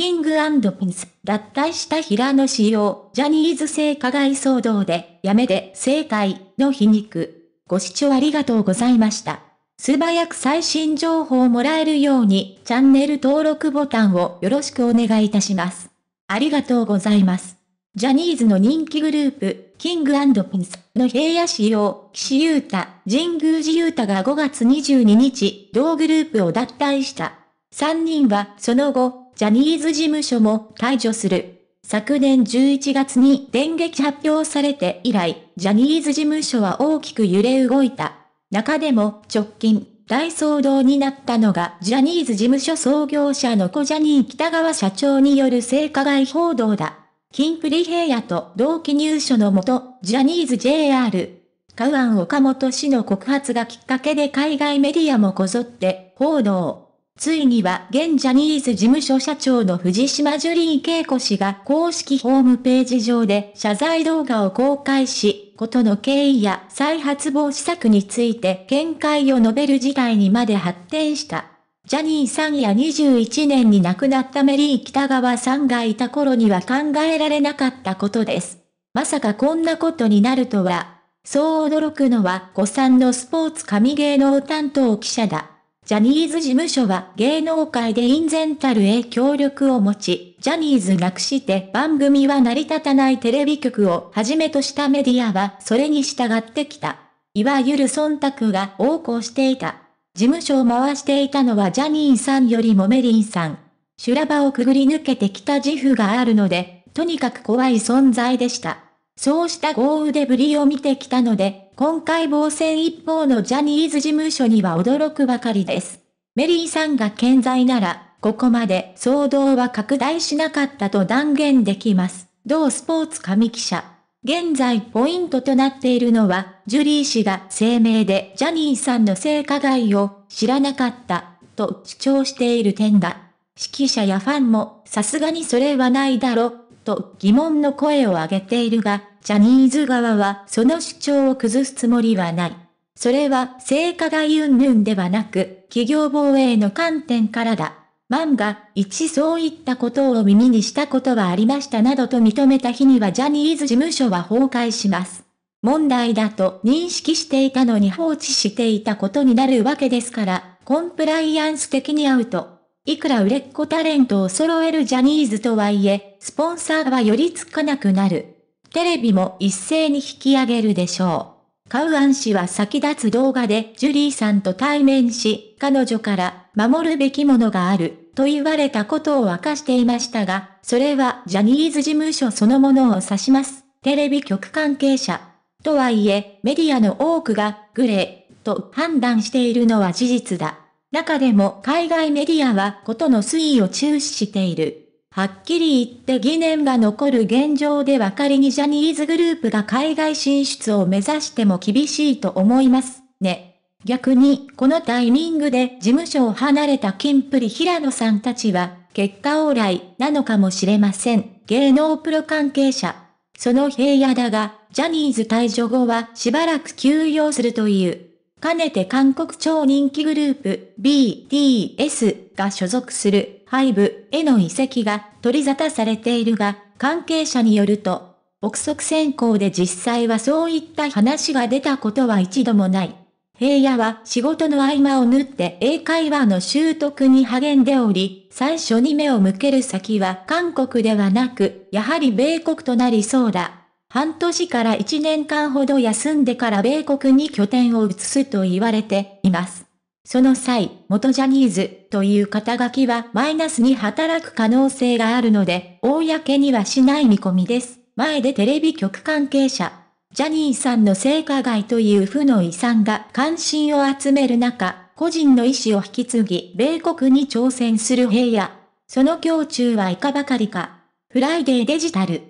キングピンス、脱退した平野紫耀、ジャニーズ性加害騒動で、やめて正解の皮肉。ご視聴ありがとうございました。素早く最新情報をもらえるように、チャンネル登録ボタンをよろしくお願いいたします。ありがとうございます。ジャニーズの人気グループ、キングピンスの平野紫耀、岸優太、神宮寺優太が5月22日、同グループを脱退した。3人はその後、ジャニーズ事務所も退除する。昨年11月に電撃発表されて以来、ジャニーズ事務所は大きく揺れ動いた。中でも直近、大騒動になったのがジャニーズ事務所創業者の小ジャニー北川社長による性加害報道だ。キンプリ平野と同期入所のもと、ジャニーズ JR、カウアン岡本氏の告発がきっかけで海外メディアもこぞって報道。ついには現ジャニーズ事務所社長の藤島ジュリー恵子氏が公式ホームページ上で謝罪動画を公開し、ことの経緯や再発防止策について見解を述べる事態にまで発展した。ジャニーさんや21年に亡くなったメリー北川さんがいた頃には考えられなかったことです。まさかこんなことになるとは、そう驚くのは子さんのスポーツ神芸能担当記者だ。ジャニーズ事務所は芸能界で隠然たるへ協力を持ち、ジャニーズなくして番組は成り立たないテレビ局をはじめとしたメディアはそれに従ってきた。いわゆる忖度が横行していた。事務所を回していたのはジャニーさんよりもメリーさん。修羅場をくぐり抜けてきた自負があるので、とにかく怖い存在でした。そうした豪雨でぶりを見てきたので、今回防戦一方のジャニーズ事務所には驚くばかりです。メリーさんが健在なら、ここまで騒動は拡大しなかったと断言できます。同スポーツ紙記者。現在ポイントとなっているのは、ジュリー氏が声明でジャニーさんの性加害を知らなかったと主張している点だ。指揮者やファンもさすがにそれはないだろと疑問の声を上げているが、ジャニーズ側はその主張を崩すつもりはない。それは成果が云々ではなく、企業防衛の観点からだ。万が一そういったことを耳にしたことはありましたなどと認めた日にはジャニーズ事務所は崩壊します。問題だと認識していたのに放置していたことになるわけですから、コンプライアンス的にアウト。いくら売れっ子タレントを揃えるジャニーズとはいえ、スポンサーは寄り付かなくなる。テレビも一斉に引き上げるでしょう。カウアン氏は先立つ動画でジュリーさんと対面し、彼女から守るべきものがあると言われたことを明かしていましたが、それはジャニーズ事務所そのものを指します。テレビ局関係者。とはいえ、メディアの多くがグレーと判断しているのは事実だ。中でも海外メディアはことの推移を注視している。はっきり言って疑念が残る現状では仮にジャニーズグループが海外進出を目指しても厳しいと思いますね。逆に、このタイミングで事務所を離れたキンプリ平野さんたちは、結果往来なのかもしれません。芸能プロ関係者。その平野だが、ジャニーズ退場後はしばらく休養するという。かねて韓国超人気グループ BTS が所属するハイブへの移籍が取り沙汰されているが、関係者によると、憶測選考で実際はそういった話が出たことは一度もない。平野は仕事の合間を縫って英会話の習得に励んでおり、最初に目を向ける先は韓国ではなく、やはり米国となりそうだ。半年から1年間ほど休んでから米国に拠点を移すと言われています。その際、元ジャニーズという肩書きはマイナスに働く可能性があるので、公にはしない見込みです。前でテレビ局関係者、ジャニーさんの性加害という負の遺産が関心を集める中、個人の意思を引き継ぎ、米国に挑戦する平野。その胸中はいかばかりか。フライデーデジタル。